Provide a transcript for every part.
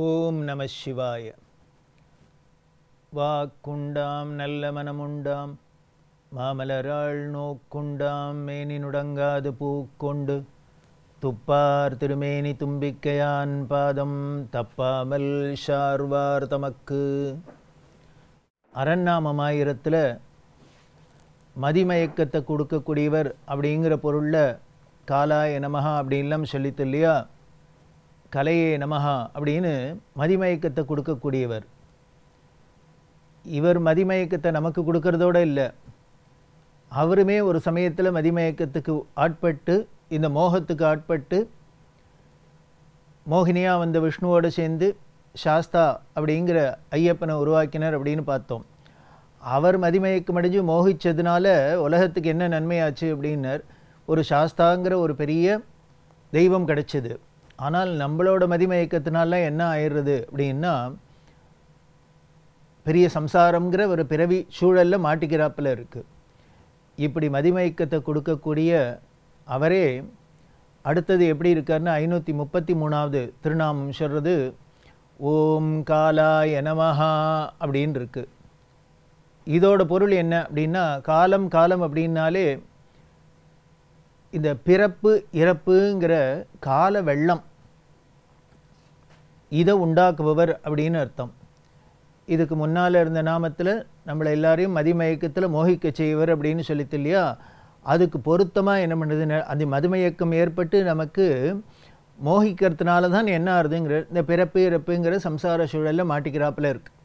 ஓம் நம சிவாய வாக்குண்டாம் நல்ல மனமுண்டாம் மாமலராள் நோக்குண்டாம் மேனி நுடங்காது பூக்கொண்டு துப்பார் திருமேனி தும்பிக்கையான் பாதம் தப்பாமல் ஷார்வார் தமக்கு அரண்நாமமாயிரத்தில் மதிமயக்கத்தை கொடுக்கக்கூடியவர் அப்படிங்கிற பொருளில் காலாய நமகா அப்படின்லாம் சொல்லித்து கலையே நமகா அப்படின்னு மதிமயக்கத்தை கொடுக்கக்கூடியவர் இவர் மதிமயக்கத்தை நமக்கு கொடுக்கறதோட இல்லை அவருமே ஒரு சமயத்தில் மதிமயக்கத்துக்கு ஆட்பட்டு இந்த மோகத்துக்கு ஆட்பட்டு மோகினியாக வந்த விஷ்ணுவோடு சேர்ந்து சாஸ்தா அப்படிங்கிற ஐயப்பனை உருவாக்கினர் அப்படின்னு பார்த்தோம் அவர் மதிமயக்கம் அடைஞ்சு மோகிச்சதுனால உலகத்துக்கு என்ன நன்மையாச்சு அப்படின்னர் ஒரு சாஸ்தாங்கிற ஒரு பெரிய தெய்வம் கிடச்சிது ஆனால் நம்மளோட மதிமயக்கத்தினால என்ன ஆயிடுறது அப்படின்னா பெரிய சம்சாரங்கிற ஒரு பிறவி சூழலில் மாட்டிக்கிறாப்பில் இருக்குது இப்படி மதிமயக்கத்தை கொடுக்கக்கூடிய அவரே அடுத்தது எப்படி இருக்காருன்னு ஐநூற்றி முப்பத்தி மூணாவது திருநாமம் சொல்கிறது ஓம் காலா எனமஹா அப்படின்னு இருக்கு இதோட பொருள் என்ன அப்படின்னா காலம் காலம் அப்படின்னாலே இந்த பிறப்பு இறப்புங்கிற கால வெள்ளம் இதை உண்டாக்குபவர் அப்படின்னு அர்த்தம் இதுக்கு முன்னால் இருந்த நாமத்தில் நம்மளை எல்லாரையும் மதிமயக்கத்தில் மோகிக்க செய்வர் அப்படின்னு சொல்லித்த இல்லையா அதுக்கு பொருத்தமாக என்ன பண்ணுறது அந்த மதுமயக்கம் ஏற்பட்டு நமக்கு மோகிக்கிறதுனால தான் என்ன ஆறுதுங்கிற இந்த பிறப்பு இறப்புங்கிற சம்சார சூழலில் மாட்டிக்கிறாப்பில் இருக்குது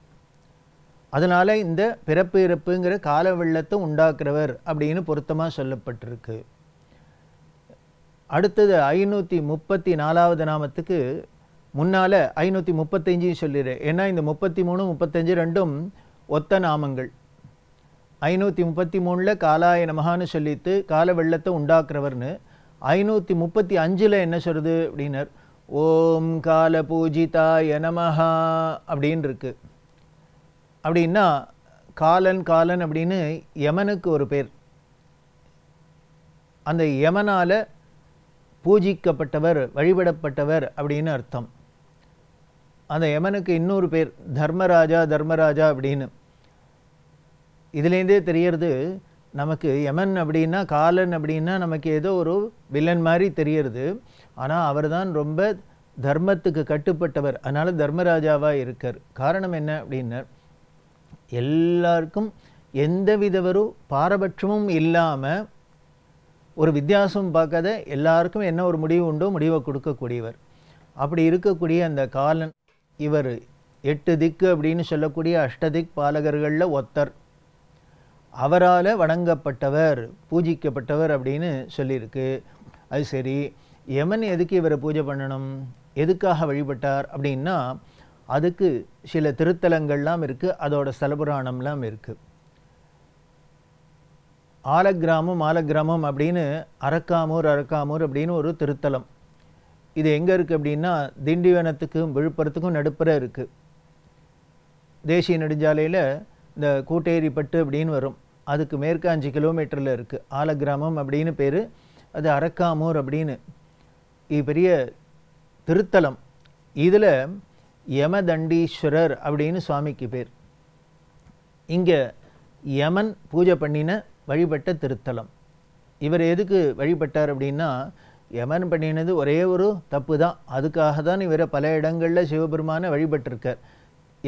அதனால் இந்த பிறப்பு இறப்புங்கிற கால வெள்ளத்தை உண்டாக்குறவர் அப்படின்னு பொருத்தமாக சொல்லப்பட்டிருக்கு அடுத்தது ஐநூற்றி முப்பத்தி நாலாவது நாமத்துக்கு முன்னால் ஐநூற்றி முப்பத்தஞ்சின்னு சொல்லிடு ஏன்னா இந்த முப்பத்தி மூணு முப்பத்தஞ்சு ரெண்டும் ஒத்த நாமங்கள் ஐநூற்றி முப்பத்தி மூணில் காலாய நமகான்னு சொல்லித்து கால வெள்ளத்தை உண்டாக்குறவர்னு ஐநூற்றி முப்பத்தி அஞ்சில் என்ன சொல்கிறது அப்படின்னர் ஓம் கால பூஜிதாய நமஹா அப்படின்னு இருக்கு அப்படின்னா காலன் காலன் அப்படின்னு யமனுக்கு ஒரு பேர் அந்த யமனால் பூஜிக்கப்பட்டவர் வழிபடப்பட்டவர் அப்படின்னு அர்த்தம் அந்த யமனுக்கு இன்னொரு பேர் தர்மராஜா தர்மராஜா அப்படின்னு இதுலேருந்தே தெரியறது நமக்கு யமன் அப்படின்னா காலன் அப்படின்னா நமக்கு ஏதோ ஒரு வில்லன் மாதிரி தெரியறது ஆனால் அவர் தான் ரொம்ப தர்மத்துக்கு கட்டுப்பட்டவர் அதனால் தர்மராஜாவாக இருக்கார் காரணம் என்ன அப்படின்னா எல்லாருக்கும் எந்த விதவரும் பாரபட்சமும் இல்லாமல் ஒரு வித்தியாசம் பார்க்காத எல்லாருக்கும் என்ன ஒரு முடிவு உண்டோ முடிவை கொடுக்கக்கூடியவர் அப்படி இருக்கக்கூடிய அந்த காலன் இவர் எட்டு திக்கு அப்படின்னு சொல்லக்கூடிய அஷ்டதிக் பாலகர்களில் ஒத்தர் அவரால் வணங்கப்பட்டவர் பூஜிக்கப்பட்டவர் அப்படின்னு சொல்லியிருக்கு அது சரி யமன் எதுக்கு இவரை பூஜை பண்ணணும் எதுக்காக வழிபட்டார் அப்படின்னா அதுக்கு சில திருத்தலங்கள்லாம் இருக்குது அதோட சலபுராணம்லாம் இருக்குது ஆலக்கிராமம் ஆலக்கிராமம் அப்படின்னு அரக்காமூர் அரக்காமூர் அப்படின்னு ஒரு திருத்தலம் இது எங்கே இருக்குது அப்படின்னா திண்டிவனத்துக்கும் விழுப்புரத்துக்கும் நடுப்புற இருக்குது தேசிய நெடுஞ்சாலையில் இந்த கூட்டேரிப்பட்டு அப்படின்னு வரும் அதுக்கு மேற்கு அஞ்சு கிலோமீட்டரில் இருக்குது ஆலக்கிராமம் அப்படின்னு பேர் அது அரக்காமூர் அப்படின்னு இது பெரிய திருத்தலம் இதில் யமதண்டீஸ்வரர் அப்படின்னு சுவாமிக்கு பேர் இங்கே யமன் பூஜை பண்ணின வழிபட்ட திருத்தலம் இவர் எதுக்கு வழிபட்டார் அப்படின்னா யமன் பண்ணினது ஒரே ஒரு தப்பு தான் அதுக்காக தான் இவரை பல இடங்களில் சிவபெருமானை வழிபட்டிருக்கார்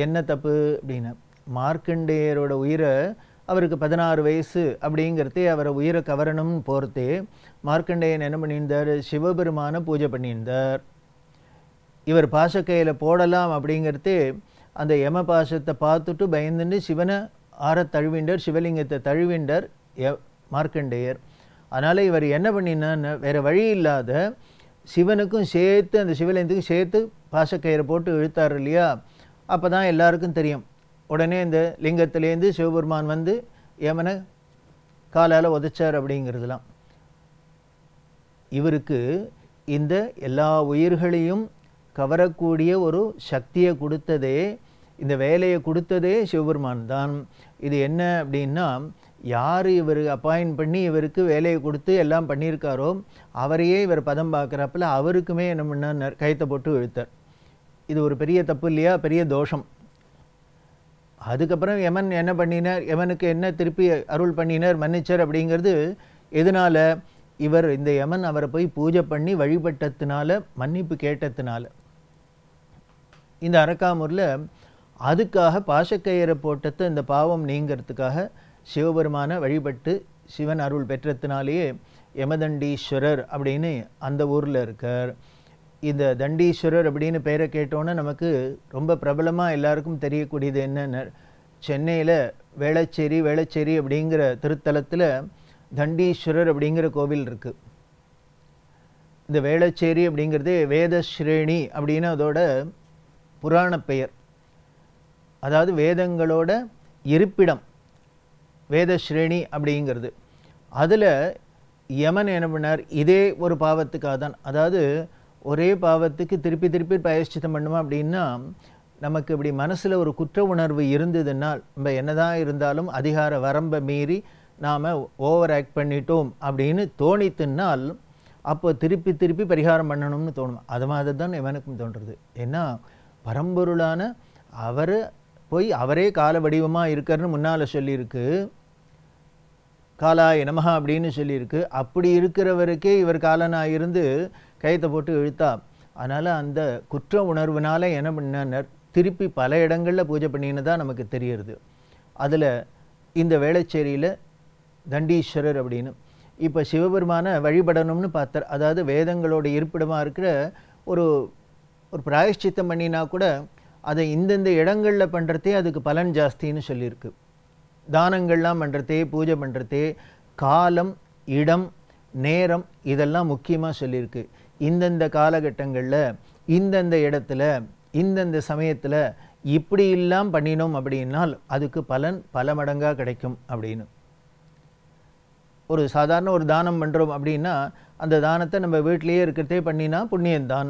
என்ன தப்பு அப்படின்னா மார்க்கண்டேயரோட உயிரை அவருக்கு பதினாறு வயசு அப்படிங்கிறதே அவரை உயிரை கவரணும்னு போகிறதே மார்க்கண்டேயன் என்ன பண்ணியிருந்தார் சிவபெருமானை பூஜை பண்ணியிருந்தார் இவர் பாசக்கையில் போடலாம் அப்படிங்கிறதே அந்த யம பாசத்தை பார்த்துட்டு பயந்துட்டு சிவனை ஆற தழுவிண்டர் சிவலிங்கத்தை தழுவிண்டர் மார்க்கண்டேயர் அதனால் இவர் என்ன பண்ணினான்னு வேறு வழி இல்லாத சிவனுக்கும் சேர்த்து அந்த சிவலயத்துக்கும் சேர்த்து பாசக்கயிறை போட்டு இழுத்தார் இல்லையா அப்போ தான் எல்லாருக்கும் தெரியும் உடனே இந்த லிங்கத்திலேருந்து சிவபெருமான் வந்து ஏமனை காலால் உதைச்சார் அப்படிங்கிறதுலாம் இவருக்கு இந்த எல்லா உயிர்களையும் கவரக்கூடிய ஒரு சக்தியை கொடுத்ததே இந்த வேலையை கொடுத்ததே சிவபெருமான் தான் இது என்ன அப்படின்னா யார் இவர் அப்பாயின் பண்ணி இவருக்கு வேலையை கொடுத்து எல்லாம் பண்ணியிருக்காரோ அவரையே இவர் பதம் பார்க்குறப்பில் அவருக்குமே என்ன பண்ணார் கைத்தை போட்டு இழுத்தார் இது ஒரு பெரிய தப்பு இல்லையா பெரிய தோஷம் அதுக்கப்புறம் யமன் என்ன பண்ணினார் யமனுக்கு என்ன திருப்பி அருள் பண்ணினார் மன்னிச்சர் அப்படிங்கிறது எதனால் இவர் இந்த யமன் அவரை போய் பூஜை பண்ணி வழிபட்டத்தினால மன்னிப்பு கேட்டதுனால இந்த அரக்காமூரில் அதுக்காக பாசக்கயிறை போட்டத்தை இந்த பாவம் நீங்கிறதுக்காக சிவபெருமான வழிபட்டு சிவன் அருள் பெற்றத்தினாலேயே யமதண்டீஸ்வரர் அப்படின்னு அந்த ஊரில் இருக்கார் இந்த தண்டீஸ்வரர் அப்படின்னு பெயரை கேட்டோன்னே நமக்கு ரொம்ப பிரபலமாக எல்லாருக்கும் தெரியக்கூடியது என்னென்ன சென்னையில் வேளச்சேரி வேளச்சேரி அப்படிங்கிற திருத்தலத்தில் தண்டீஸ்வரர் அப்படிங்கிற கோவில் இருக்குது இந்த வேளச்சேரி அப்படிங்கிறது வேதஸ்ரேணி அப்படின்னு அதோட புராண பெயர் அதாவது வேதங்களோட இருப்பிடம் வேதஸ்ரேணி அப்படிங்கிறது அதில் யமன் என்ன பண்ணார் இதே ஒரு பாவத்துக்காக தான் அதாவது ஒரே பாவத்துக்கு திருப்பி திருப்பி பயிற்சித்தம் பண்ணுமா அப்படின்னா நமக்கு இப்படி மனசில் ஒரு குற்ற உணர்வு இருந்ததுனால் நம்ம என்னதான் இருந்தாலும் அதிகார வரம்பை மீறி நாம் ஓவர் ஆக்ட் பண்ணிட்டோம் அப்படின்னு தோணித்துனால் அப்போ திருப்பி திருப்பி பரிகாரம் பண்ணணும்னு தோணும் அது மாதிரி தான் இவனுக்கும் தோன்றுறது ஏன்னா பரம்பொருளான அவர் போய் அவரே கால வடிவமாக இருக்கார்னு முன்னால் சொல்லியிருக்கு காலாய நமஹா அப்படின்னு சொல்லியிருக்கு அப்படி இருக்கிறவருக்கே இவர் காலனாக இருந்து கயத்தை போட்டு இழுத்தா அதனால் அந்த குற்ற உணர்வுனால என்ன பண்ணார் திருப்பி பல இடங்களில் பூஜை பண்ணின்னு தான் நமக்கு தெரியுது அதில் இந்த வேளச்சேரியில் தண்டீஸ்வரர் அப்படின்னு இப்போ சிவபெருமான வழிபடணும்னு பார்த்தார் அதாவது வேதங்களோட இருப்பிடமாக இருக்கிற ஒரு ஒரு பிராயஷ்சித்தம் பண்ணினா கூட அதை இந்தந்த இடங்களில் பண்ணுறதே அதுக்கு பலன் ஜாஸ்தின்னு சொல்லியிருக்கு தானங்கள்லாம் பண்ணுறது பூஜை பண்ணுறது காலம் இடம் நேரம் இதெல்லாம் முக்கியமாக சொல்லியிருக்கு இந்தந்த காலகட்டங்களில் இந்தந்த இடத்துல இந்தந்த சமயத்தில் இப்படி எல்லாம் பண்ணினோம் அப்படின்னால் அதுக்கு பலன் பல மடங்காக கிடைக்கும் அப்படின்னு ஒரு சாதாரண ஒரு தானம் பண்ணுறோம் அப்படின்னா அந்த தானத்தை நம்ம வீட்டிலையே இருக்கிறதே பண்ணினா புண்ணியந்தான்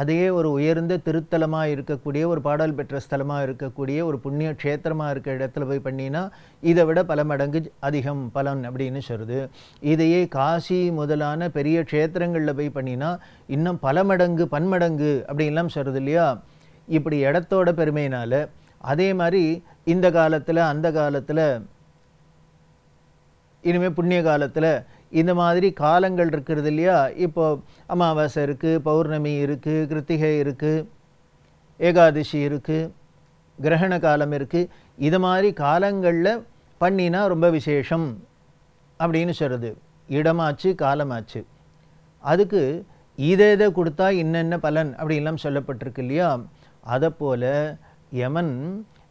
அதையே ஒரு உயர்ந்த திருத்தலமாக இருக்கக்கூடிய ஒரு பாடல் பெற்ற ஸ்தலமாக இருக்கக்கூடிய ஒரு புண்ணிய க்ஷேத்திரமாக இருக்கிற இடத்துல போய் பண்ணினா இதை விட பல மடங்கு அதிகம் பலன் அப்படின்னு சொல்லுது இதையே காசி முதலான பெரிய க்ஷேத்திரங்களில் போய் பண்ணினா இன்னும் பல மடங்கு பன்மடங்கு அப்படின்லாம் சொல்கிறது இல்லையா இப்படி இடத்தோட பெருமையினால் அதே மாதிரி இந்த காலத்தில் அந்த காலத்தில் இனிமேல் புண்ணிய காலத்தில் இந்த மாதிரி காலங்கள் இருக்கிறது இல்லையா இப்போ அமாவாசை இருக்குது பௌர்ணமி இருக்குது கிருத்திகை இருக்குது ஏகாதசி இருக்குது கிரகண காலம் இருக்குது இது மாதிரி காலங்களில் பண்ணினா ரொம்ப விசேஷம் அப்படின்னு சொல்கிறது இடமாச்சு காலமாச்சு அதுக்கு இதை இதை கொடுத்தா இன்னென்ன பலன் அப்படின்லாம் சொல்லப்பட்டிருக்கு இல்லையா அதை போல் யமன்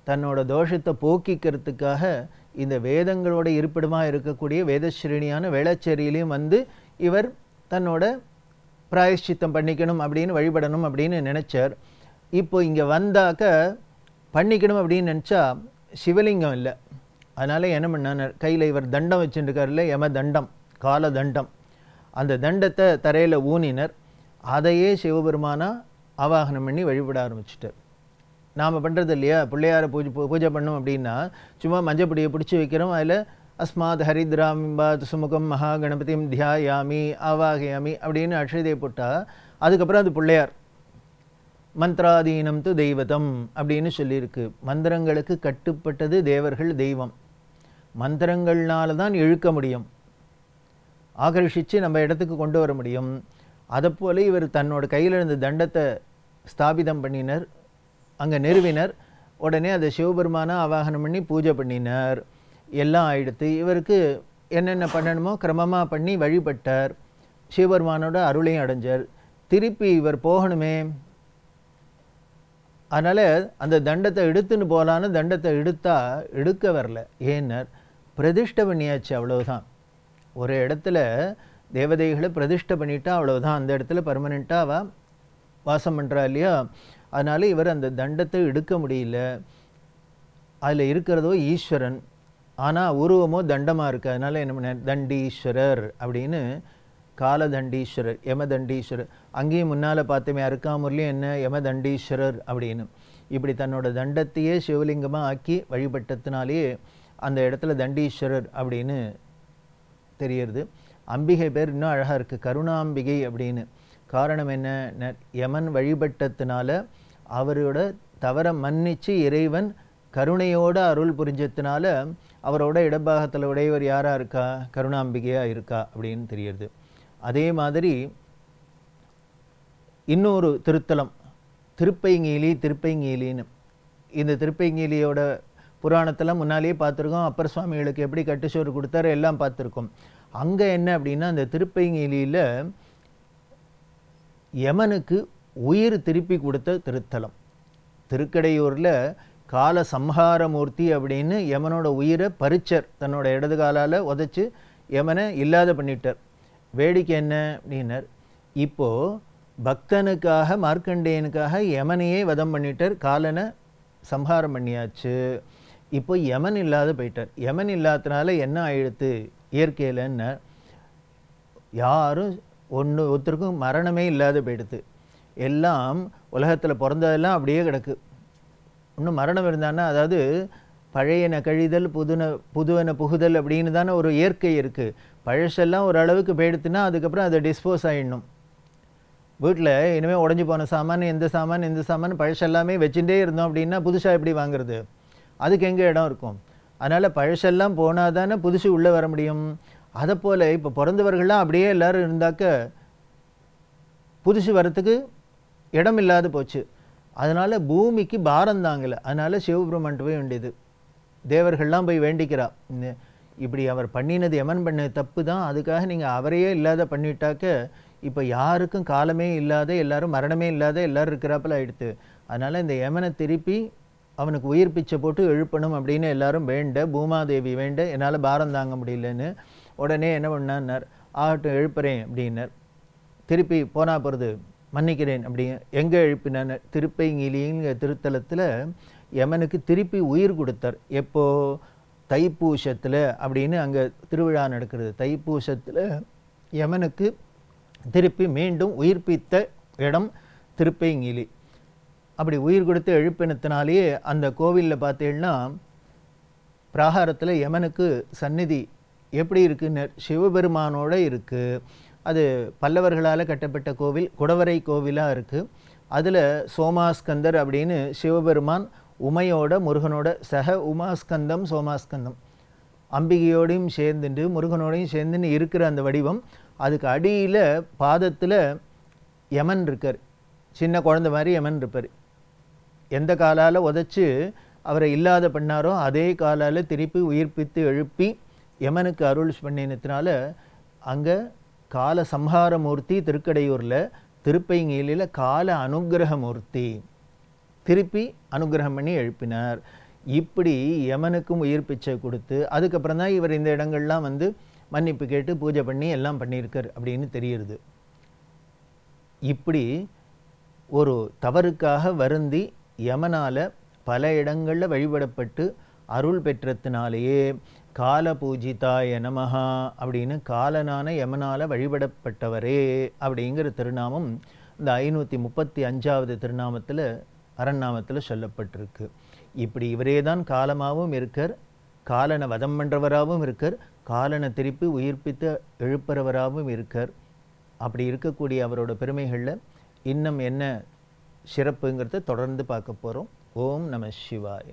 தன்னோட தோஷத்தை போக்கிக்கிறதுக்காக இந்த வேதங்களோட இருப்பிடமாக இருக்கக்கூடிய வேதஸ்ரேணியான வேளச்சேரியிலையும் வந்து இவர் தன்னோட பிராயஷ்சித்தம் பண்ணிக்கணும் அப்படின்னு வழிபடணும் அப்படின்னு நினச்சார் இப்போ இங்கே வந்தாக்க பண்ணிக்கணும் அப்படின்னு நினச்சா சிவலிங்கம் இல்லை அதனால் என்ன பண்ணார் கையில் இவர் தண்டம் வச்சுருக்கார்ல யம தண்டம் கால தண்டம் அந்த தண்டத்தை தரையில் ஊனினர் அதையே சிவபெருமானாக அவாகனம் பண்ணி வழிபட ஆரம்பிச்சிட்டார் நாம் பண்ணுறது இல்லையா பிள்ளையாரை பூஜை பூஜை பண்ணோம் அப்படின்னா சும்மா மஞ்சப்பொடியை பிடிச்சி வைக்கிறோம் அதில் அஸ்மாத் ஹரித்ராம்பாத் சுமுகம் மகா கணபதியும் தியாயாமி ஆவாகயாமி அப்படின்னு அக்ஷதையை போட்டால் அதுக்கப்புறம் அது பிள்ளையார் மந்த்ராதீனம் து தெய்வதம் அப்படின்னு சொல்லியிருக்கு மந்திரங்களுக்கு கட்டுப்பட்டது தேவர்கள் தெய்வம் மந்திரங்கள்னால தான் இழுக்க முடியும் ஆகர்ஷித்து நம்ம இடத்துக்கு கொண்டு வர முடியும் அதைப்போல இவர் தன்னோட கையில் இருந்த தண்டத்தை ஸ்தாபிதம் பண்ணினர் அங்கே நிறுவினர் உடனே அதை சிவபெருமானாக ஆவாகனம் பண்ணி பூஜை பண்ணினார் எல்லாம் ஆயிடுத்து இவருக்கு என்னென்ன பண்ணணுமோ கிரமமாக பண்ணி வழிபட்டார் சிவபெருமானோட அருளையும் அடைஞ்சார் திருப்பி இவர் போகணுமே அதனால் அந்த தண்டத்தை எடுத்துன்னு போகலான்னு தண்டத்தை எடுத்தா எடுக்க வரல ஏன்னர் பிரதிஷ்டை பண்ணியாச்சு அவ்வளோதான் ஒரு இடத்துல தேவதைகளை பிரதிஷ்டை பண்ணிட்டா அவ்வளோதான் அந்த இடத்துல பர்மனெண்ட்டாக வாசம் பண்ணுறா இல்லையா அதனால் இவர் அந்த தண்டத்தை எடுக்க முடியல அதில் இருக்கிறதோ ஈஸ்வரன் ஆனால் உருவமோ தண்டமாக இருக்குது அதனால் என்ன தண்டீஸ்வரர் அப்படின்னு காலதண்டீஸ்வரர் யமதண்டீஸ்வரர் அங்கேயும் முன்னால் பார்த்தோமே அருக்காமூர்லேயும் என்ன யமதண்டீஸ்வரர் அப்படின்னு இப்படி தன்னோட தண்டத்தையே சிவலிங்கமாக ஆக்கி வழிபட்டத்தினாலேயே அந்த இடத்துல தண்டீஸ்வரர் அப்படின்னு தெரியறது அம்பிகை பேர் இன்னும் அழகாக இருக்குது கருணாம்பிகை அப்படின்னு காரணம் என்ன யமன் வழிபட்டத்தினால அவரோட தவற மன்னிச்சு இறைவன் கருணையோடு அருள் புரிஞ்சதுனால அவரோட இடப்பாகத்தில் உடையவர் யாராக இருக்கா கருணாம்பிகையாக இருக்கா அப்படின்னு தெரியுது அதே மாதிரி இன்னொரு திருத்தலம் திருப்பைங்கீலி திருப்பைங்கீலின்னு இந்த திருப்பைங்கீலியோட புராணத்தில் முன்னாலேயே பார்த்துருக்கோம் அப்பர் சுவாமிகளுக்கு எப்படி கட்டுச்சோறு கொடுத்தாரு எல்லாம் பார்த்துருக்கோம் அங்கே என்ன அப்படின்னா அந்த திருப்பைங்கீலியில் யமனுக்கு உயிர் திருப்பி கொடுத்த திருத்தலம் திருக்கடையூரில் கால சம்ஹாரமூர்த்தி அப்படின்னு யமனோட உயிரை பறிச்சர் தன்னோட இடது காலால் உதச்சி யமனை இல்லாத பண்ணிட்டார் வேடிக்கை என்ன அப்படின்னார் இப்போது பக்தனுக்காக மார்க்கண்டேயனுக்காக யமனையே வதம் பண்ணிட்டார் காலனை சம்ஹாரம் பண்ணியாச்சு இப்போ யமன் இல்லாத போயிட்டார் யமன் இல்லாதனால என்ன ஆயிடுத்து இயற்கையிலன்னு யாரும் ஒன்று ஒருத்தருக்கும் மரணமே இல்லாத போயிடுது எல்லாம் உலகத்தில் பிறந்ததெல்லாம் அப்படியே கிடக்கு இன்னும் மரணம் இருந்தானா அதாவது பழையன கழிதல் புதுன புதுவன புகுதல் அப்படின்னு தானே ஒரு இயற்கை இருக்குது பழசெல்லாம் ஓரளவுக்கு போயிடுத்துனா அதுக்கப்புறம் அதை டிஸ்போஸ் ஆகிடணும் வீட்டில் இனிமேல் உடஞ்சி போன சாமான் எந்த சாமான் எந்த சாமான் பழசெல்லாமே வச்சுட்டே இருந்தோம் அப்படின்னா புதுசாக எப்படி வாங்குறது அதுக்கு எங்கே இடம் இருக்கும் அதனால் பழசெல்லாம் போனால் தானே புதுசு உள்ளே வர முடியும் அதை போல் இப்போ பிறந்தவர்கள்லாம் அப்படியே எல்லோரும் இருந்தாக்க புதுசு வரத்துக்கு இடம் இல்லாது போச்சு அதனால் பூமிக்கு பாரம் தாங்கலை அதனால் சிவபெருமான்ட்டு போய் வேண்டியது தேவர்கள்லாம் போய் வேண்டிக்கிறா இப்படி அவர் பண்ணினது எமன் பண்ண தப்பு தான் அதுக்காக நீங்கள் அவரையே இல்லாத பண்ணிட்டாக்க இப்போ யாருக்கும் காலமே இல்லாத எல்லோரும் மரணமே இல்லாத எல்லோரும் இருக்கிறாப்பில் ஆயிடுத்து அதனால் இந்த யமனை திருப்பி அவனுக்கு உயிர் பிச்சை போட்டு எழுப்பணும் அப்படின்னு எல்லாரும் வேண்ட பூமாதேவி வேண்ட என்னால் பாரம் தாங்க முடியலன்னு உடனே என்ன பண்ணான்னார் ஆகட்டும் எழுப்புறேன் அப்படின்னார் திருப்பி போனால் போகிறது மன்னிக்கிறேன் அப்படின்னு எங்கே எழுப்பினார் திருப்பைங்கிலிங்கிற திருத்தலத்தில் யமனுக்கு திருப்பி உயிர் கொடுத்தார் எப்போது தைப்பூசத்தில் அப்படின்னு அங்கே திருவிழா நடக்கிறது தைப்பூசத்தில் யமனுக்கு திருப்பி மீண்டும் உயிர்ப்பித்த இடம் திருப்பைங்கிலி அப்படி உயிர் கொடுத்து எழுப்பினத்தினாலேயே அந்த கோவிலில் பார்த்தீங்கன்னா பிராகாரத்தில் யமனுக்கு சந்நிதி எப்படி இருக்குன்னு சிவபெருமானோட இருக்குது அது பல்லவர்களால் கட்டப்பட்ட கோவில் குடவரை கோவிலாக இருக்குது அதில் சோமாஸ்கந்தர் அப்படின்னு சிவபெருமான் உமையோட முருகனோட சக உமாஸ்கந்தம் சோமாஸ்கந்தம் அம்பிகையோடையும் சேர்ந்துட்டு முருகனோடையும் சேர்ந்துன்னு இருக்கிற அந்த வடிவம் அதுக்கு அடியில் பாதத்தில் யமன் இருக்கார் சின்ன குழந்த மாதிரி யமன் இருப்பார் எந்த காலால் உதச்சி அவரை இல்லாத பண்ணாரோ அதே காலால் திருப்பி உயிர்ப்பித்து எழுப்பி யமனுக்கு அருள் பண்ணினத்தினால அங்கே கால சம்ஹாரமூர்த்தி திருக்கடையூரில் திருப்பைங்கிலியில் கால அனுகிரகமூர்த்தி திருப்பி அனுகிரகம் பண்ணி எழுப்பினார் இப்படி யமனுக்கும் உயிர் பிச்சை கொடுத்து அதுக்கப்புறம் தான் இவர் இந்த இடங்கள்லாம் வந்து மன்னிப்பு கேட்டு பூஜை பண்ணி எல்லாம் பண்ணியிருக்கார் அப்படின்னு தெரியுது இப்படி ஒரு தவறுக்காக வருந்தி யமனால் பல இடங்களில் வழிபடப்பட்டு அருள் பெற்றத்தினாலேயே கால பூஜிதாய நமஹா அப்படின்னு காலனான யமனால் வழிபடப்பட்டவரே அப்படிங்கிற திருநாமம் இந்த ஐநூற்றி முப்பத்தி அஞ்சாவது திருநாமத்தில் அரண்நாமத்தில் சொல்லப்பட்டிருக்கு இப்படி இவரே தான் காலமாகவும் இருக்கார் காலனை வதம் பண்ணுறவராகவும் இருக்கார் காலனை திருப்பி உயிர்ப்பித்த எழுப்புறவராகவும் இருக்கார் அப்படி இருக்கக்கூடிய அவரோட பெருமைகளில் இன்னும் என்ன சிறப்புங்கிறத தொடர்ந்து பார்க்க போகிறோம் ஓம் நம சிவாய